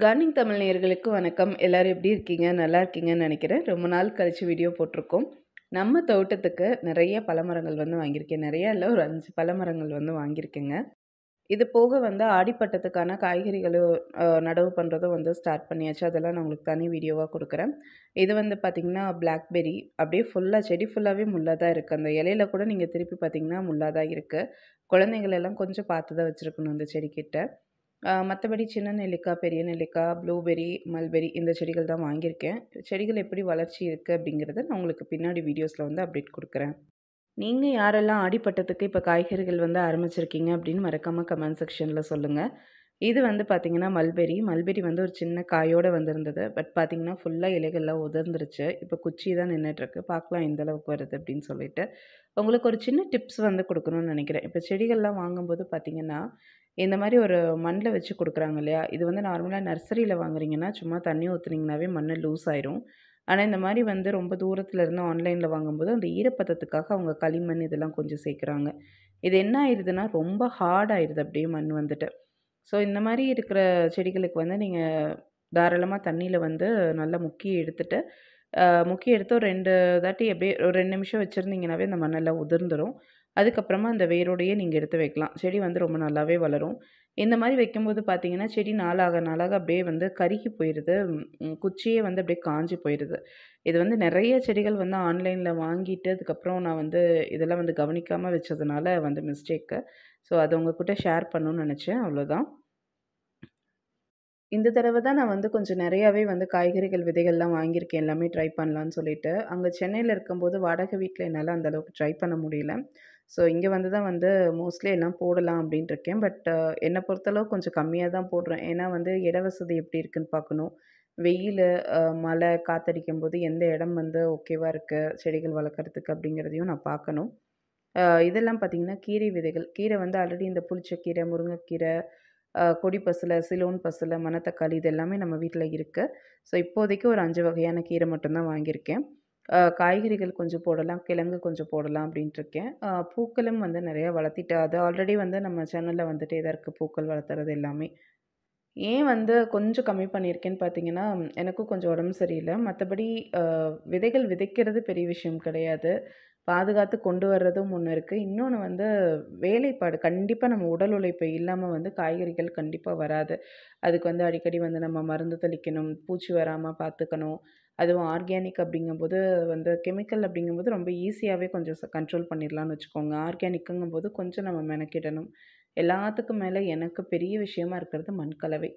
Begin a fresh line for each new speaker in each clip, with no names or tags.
Corning Tamil நேர்களுக்கு வணக்கம் எல்லோரும் எப்படி இருக்கீங்க நல்லா இருக்கீங்கன்னு நினைக்கிறேன் ரொம்ப நாள் கழித்து வீடியோ போட்டிருக்கோம் நம்ம தோட்டத்துக்கு நிறைய பலமரங்கள் வந்து வாங்கியிருக்கேன் நிறையா இல்லை ஒரு அஞ்சு பலமரங்கள் வந்து வாங்கியிருக்கேங்க இது போக வந்து ஆடிப்பட்டத்துக்கான காய்கறிகளும் நடவு பண்ணுறதும் வந்து ஸ்டார்ட் பண்ணியாச்சு அதெல்லாம் நான் உங்களுக்கு தனி வீடியோவாக கொடுக்குறேன் இது வந்து பார்த்திங்கன்னா பிளாக்பெரி அப்படியே ஃபுல்லாக செடி ஃபுல்லாகவே முள்ளாக தான் இருக்குது அந்த இலையில கூட நீங்கள் திருப்பி பார்த்திங்கன்னா முள்ளாக தான் இருக்குது குழந்தைங்களெல்லாம் கொஞ்சம் பார்த்து தான் வச்சுருக்கணும் அந்த செடிக்கிட்ட மற்றபடி சின்ன நெல்லிக்காய் பெரிய நெல்லிக்காய் ப்ளூபெரி மல்பெரி இந்த செடிகள் தான் வாங்கியிருக்கேன் செடிகள் எப்படி வளர்ச்சி இருக்குது அப்படிங்கிறத நான் உங்களுக்கு பின்னாடி வீடியோஸில் வந்து அப்டேட் கொடுக்குறேன் நீங்கள் யாரெல்லாம் அடிப்பட்டத்துக்கு இப்போ காய்கறிகள் வந்து ஆரம்பிச்சிருக்கீங்க அப்படின்னு மறக்காமல் கமெண்ட் செக்ஷனில் சொல்லுங்கள் இது வந்து பார்த்திங்கன்னா மல்பெரி மல்பெரி வந்து ஒரு சின்ன காயோடு வந்திருந்தது பட் பார்த்திங்கன்னா ஃபுல்லாக இலைகள்லாம் உதர்ந்துருச்சு இப்போ குச்சி தான் நின்றுட்டுருக்கு பார்க்கலாம் எந்த அளவுக்கு வருது அப்படின்னு சொல்லிட்டு உங்களுக்கு ஒரு சின்ன டிப்ஸ் வந்து கொடுக்கணும்னு நினைக்கிறேன் இப்போ செடிகள்லாம் வாங்கும்போது பார்த்திங்கன்னா இந்த மாதிரி ஒரு மண்ணில் வச்சு கொடுக்குறாங்க இல்லையா இது வந்து நார்மலாக நர்சரியில் வாங்குறீங்கன்னா சும்மா தண்ணி ஊற்றுனீங்கனாவே மண் லூஸ் ஆயிரும் ஆனால் இந்த மாதிரி வந்து ரொம்ப தூரத்தில் இருந்து ஆன்லைனில் வாங்கும்போது அந்த ஈரப்பதத்துக்காக அவங்க களிமண் இதெல்லாம் கொஞ்சம் சேர்க்குறாங்க இது என்ன ஆயிடுதுன்னா ரொம்ப ஹார்ட் ஆயிடுது அப்படியே மண் வந்துட்டு ஸோ இந்த மாதிரி இருக்கிற செடிகளுக்கு வந்து நீங்கள் தாராளமாக தண்ணியில் வந்து நல்லா முக்கி எடுத்துகிட்டு முக்கி எடுத்து ஒரு ரெண்டு தாட்டி அப்படியே ஒரு ரெண்டு நிமிஷம் வச்சுருந்தீங்கன்னாவே அந்த மண்ணெல்லாம் உதிர்ந்துடும் அதுக்கப்புறமா அந்த வேரோடையே நீங்கள் எடுத்து வைக்கலாம் செடி வந்து ரொம்ப நல்லாவே வளரும் இந்த மாதிரி வைக்கும்போது பார்த்தீங்கன்னா செடி நாளாக நாளாக அப்படியே வந்து கருகி போயிடுது குச்சியே வந்து அப்படியே காஞ்சி போயிடுது இது வந்து நிறைய செடிகள் வந்து ஆன்லைனில் வாங்கிட்டு அதுக்கப்புறம் நான் வந்து இதெல்லாம் வந்து கவனிக்காமல் வச்சதுனால வந்து மிஸ்டேக்கு ஸோ அது கிட்டே ஷேர் பண்ணணும்னு நினச்சேன் அவ்வளோதான் இந்த தடவை தான் நான் வந்து கொஞ்சம் நிறையாவே வந்து காய்கறிகள் விதைகள்லாம் வாங்கியிருக்கேன் எல்லாமே ட்ரை பண்ணலான்னு சொல்லிட்டு அங்கே சென்னையில் இருக்கும்போது வாடகை வீட்டில் என்னால் அந்தளவுக்கு ட்ரை பண்ண முடியல ஸோ இங்கே வந்து தான் வந்து மோஸ்ட்லி எல்லாம் போடலாம் அப்படின்ட்டு இருக்கேன் பட் என்னை பொறுத்தளவு கொஞ்சம் கம்மியாக தான் போடுறேன் ஏன்னா வந்து இட வசதி எப்படி இருக்குன்னு பார்க்கணும் வெயில் மழை காத்தடிக்கும் போது எந்த இடம் வந்து ஓகேவாக இருக்குது செடிகள் வளர்க்குறதுக்கு அப்படிங்கிறதையும் நான் பார்க்கணும் இதெல்லாம் பார்த்திங்கன்னா கீரை விதைகள் கீரை வந்து ஆல்ரெடி இந்த புளிச்ச கீரை முருங்கைக்கீரை கொடி பசலை சிலோன் பசலை மணத்தக்காளி இது எல்லாமே நம்ம வீட்டில் இருக்குது ஸோ இப்போதைக்கு ஒரு அஞ்சு வகையான கீரை மட்டும்தான் வாங்கியிருக்கேன் காய்கறிகள் கொஞ்சம் போடலாம் கிழங்கு கொஞ்சம் போடலாம் அப்படின்ட்டுருக்கேன் பூக்களும் வந்து நிறையா வளர்த்திட்டு அது ஆல்ரெடி வந்து நம்ம சேனலில் வந்துகிட்டே தான் இருக்குது பூக்கள் வளர்த்துறது எல்லாமே ஏன் வந்து கொஞ்சம் கம்மி பண்ணியிருக்கேன்னு பார்த்தீங்கன்னா எனக்கும் கொஞ்சம் உடம்பு சரியில்லை மற்றபடி விதைகள் விதைக்கிறது பெரிய விஷயம் கிடையாது பாதுகாத்து கொண்டு வர்றதும் ஒன்று இருக்குது இன்னொன்று வந்து வேலைப்பாடு கண்டிப்பாக நம்ம உடல் உழைப்பு இல்லாமல் வந்து காய்கறிகள் கண்டிப்பாக வராது அதுக்கு வந்து அடிக்கடி வந்து நம்ம மருந்து தெளிக்கணும் பூச்சி வராமல் பார்த்துக்கணும் அதுவும் ஆர்கானிக் அப்படிங்கும்போது வந்து கெமிக்கல் அப்படிங்கும்போது ரொம்ப ஈஸியாகவே கொஞ்சம் கண்ட்ரோல் பண்ணிடலாம்னு வச்சுக்கோங்க போது கொஞ்சம் நம்ம மெனக்கிடணும் எல்லாத்துக்கும் மேலே எனக்கு பெரிய விஷயமா இருக்கிறது மண்கலவை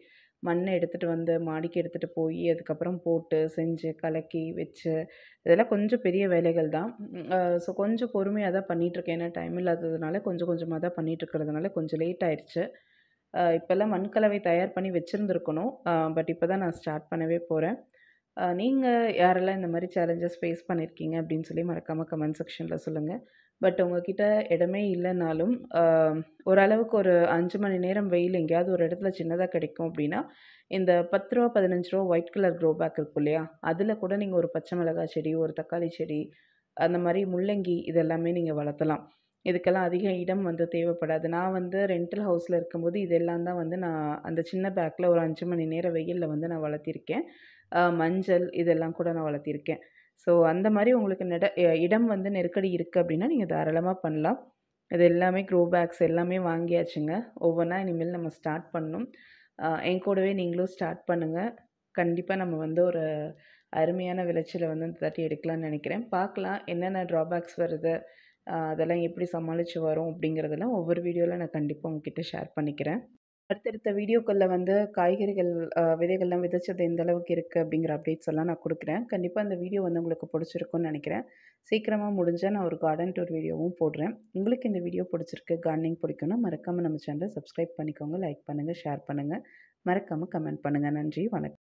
மண்ணை எடுத்துகிட்டு வந்து மாடிக்கு எடுத்துகிட்டு போய் அதுக்கப்புறம் போட்டு செஞ்சு கலக்கி வச்சு இதெல்லாம் கொஞ்சம் பெரிய வேலைகள் தான் ஸோ கொஞ்சம் பொறுமையாக தான் பண்ணிகிட்ருக்கேன் ஏன்னா டைம் இல்லாததுனால கொஞ்சம் கொஞ்சமாக தான் பண்ணிகிட்ருக்கிறதுனால கொஞ்சம் லேட் ஆயிடுச்சு இப்போல்லாம் மண்கலவை தயார் பண்ணி வச்சுருந்துருக்கணும் பட் இப்போ தான் நான் ஸ்டார்ட் பண்ணவே போகிறேன் நீங்கள் யாரெல்லாம் இந்த மாதிரி சேலஞ்சஸ் ஃபேஸ் பண்ணியிருக்கீங்க அப்படின்னு சொல்லி மறக்காமல் கமெண்ட் செக்ஷனில் சொல்லுங்கள் பட் உங்ககிட்ட இடமே இல்லைனாலும் ஓரளவுக்கு ஒரு அஞ்சு மணி நேரம் வெயில் எங்கேயாவது ஒரு இடத்துல சின்னதாக கிடைக்கும் அப்படின்னா இந்த பத்து ரூபா பதினஞ்சு ரூபா ஒயிட் கலர் க்ரோ பேக் இருக்கும் இல்லையா அதில் கூட நீங்கள் ஒரு பச்சை மிளகாய் செடி ஒரு தக்காளி செடி அந்த மாதிரி முள்ளங்கி இதெல்லாமே நீங்கள் வளர்த்தலாம் இதுக்கெல்லாம் அதிக இடம் வந்து தேவைப்படாது நான் வந்து ரெண்டல் ஹவுஸில் இருக்கும்போது இதெல்லாம் தான் வந்து நான் அந்த சின்ன பேக்கில் ஒரு அஞ்சு மணி நேரம் வெயிலில் வந்து நான் வளர்த்திருக்கேன் மஞ்சள் இதெல்லாம் கூட நான் வளர்த்திருக்கேன் ஸோ அந்த மாதிரி உங்களுக்கு நெட இடம் வந்து நெருக்கடி இருக்குது அப்படின்னா நீங்கள் தாராளமாக பண்ணலாம் இது எல்லாமே க்ரோ பேக்ஸ் எல்லாமே வாங்கியாச்சுங்க ஒவ்வொன்றா இனிமேல் நம்ம ஸ்டார்ட் பண்ணணும் என் கூடவே நீங்களும் ஸ்டார்ட் பண்ணுங்கள் கண்டிப்பாக நம்ம வந்து ஒரு அருமையான விளைச்சலை வந்து இந்த தட்டி எடுக்கலாம்னு நினைக்கிறேன் பார்க்கலாம் என்னென்ன ட்ராபேக்ஸ் வருது அதெல்லாம் எப்படி சமாளித்து வரும் அப்படிங்கிறதெல்லாம் ஒவ்வொரு வீடியோவில் நான் கண்டிப்பாக உங்ககிட்ட ஷேர் பண்ணிக்கிறேன் அடுத்தடுத்த வீடியோக்களில் வந்து காய்கறிகள் விதைகள்லாம் விதைச்சது எந்த அளவுக்கு இருக்குது அப்படிங்கிற அப்டேட்ஸ் எல்லாம் நான் கொடுக்குறேன் கண்டிப்பாக அந்த வீடியோ வந்து உங்களுக்கு பிடிச்சிருக்குன்னு நினைக்கிறேன் சீக்கிரமாக முடிஞ்சால் நான் ஒரு கார்டன் டூர் வீடியோவும் போடுறேன் உங்களுக்கு இந்த வீடியோ பிடிச்சிருக்கு கார்டனிங் பிடிக்கணும் மறக்காமல் நம்ம சேனலை சப்ஸ்கிரைப் பண்ணிக்கோங்க லைக் பண்ணுங்கள் ஷேர் பண்ணுங்கள் மறக்காமல் கமெண்ட் பண்ணுங்கள் நன்றி வணக்கம்